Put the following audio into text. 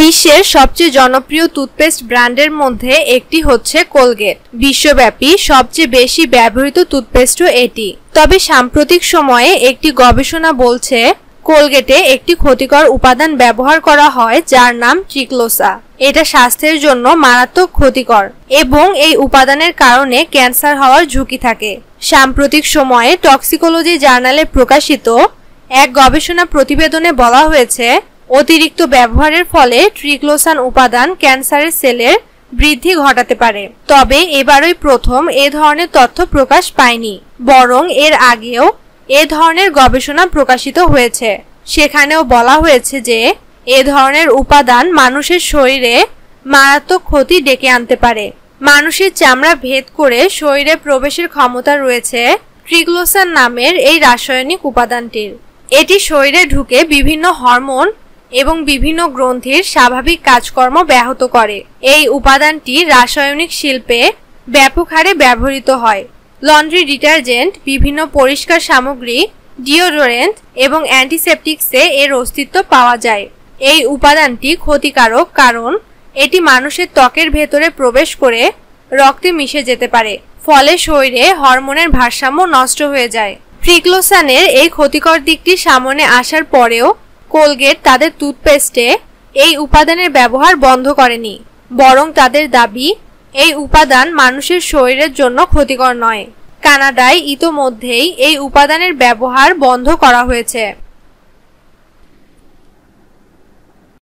বিশ্বের সবচেয়ে জনপ্রিয় টুথপেস্ট ব্র্যান্ডের মধ্যে একটি হচ্ছে কোলগেট বিশ্বব্যাপী সবচেয়ে বেশি ব্যবহৃত টুথপেস্টও এটি তবে সাম্প্রতিক সময়ে একটি গবেষণা বলছে কোলগেটে একটি ক্ষতিকর উপাদান ব্যবহার করা হয় যার নাম চিক্লোসা এটা স্বাস্থ্যের জন্য মারাত্মক ক্ষতিকর এবং এই উপাদানের কারণে ক্যান্সার হওয়ার ঝুঁকি থাকে সাম্প্রতিক সময়ে টক্সিকোলজি জার্নালে প্রকাশিত এক গবেষণা প্রতিবেদনে বলা হয়েছে অতিরিক্ত ব্যবহারের ফলে ট্রিগ্লোসান উপাদান ক্যান্সারের সেলের বৃদ্ধি ঘটাতে পারে তবে এবারই প্রথম এ ধরনের তথ্য প্রকাশ পায়নি বরং এর আগেও এ ধরনের গবেষণা প্রকাশিত হয়েছে সেখানেও বলা হয়েছে যে এ ধরনের উপাদান মানুষের শরীরে মারাত্মক ক্ষতি ডেকে আনতে পারে মানুষের চামড়া ভেদ করে শরীরে প্রবেশের ক্ষমতা রয়েছে ট্রিগ্লোসান নামের এই রাসায়নিক উপাদানটির এটি শরীরে ঢুকে বিভিন্ন হরমোন এবং বিভিন্ন গ্রন্থির স্বাভাবিক কাজকর্ম ব্যাহত করে এই উপাদানটি রাসায়নিক শিল্পে ব্যাপক হারে ব্যবহৃত হয় লন্ড্রি ডিটারজেন্ট বিভিন্ন পরিষ্কার সামগ্রী ডিওডোরেন্ট এবং অ্যান্টিসেপটিক্সে এর অস্তিত্ব পাওয়া যায় এই উপাদানটি ক্ষতিকারক কারণ এটি মানুষের ত্বকের ভেতরে প্রবেশ করে রক্তে মিশে যেতে পারে ফলে শরীরে হরমোনের ভারসাম্য নষ্ট হয়ে যায় ফ্রিক্লোসানের এই ক্ষতিকর দিকটি সামনে আসার পরেও কোলগেট তাদের টুথপেস্টে এই উপাদানের ব্যবহার বন্ধ করেনি বরং তাদের দাবি এই উপাদান মানুষের শরীরের জন্য ক্ষতিকর নয় কানাডায় ইতোমধ্যেই এই উপাদানের ব্যবহার বন্ধ করা হয়েছে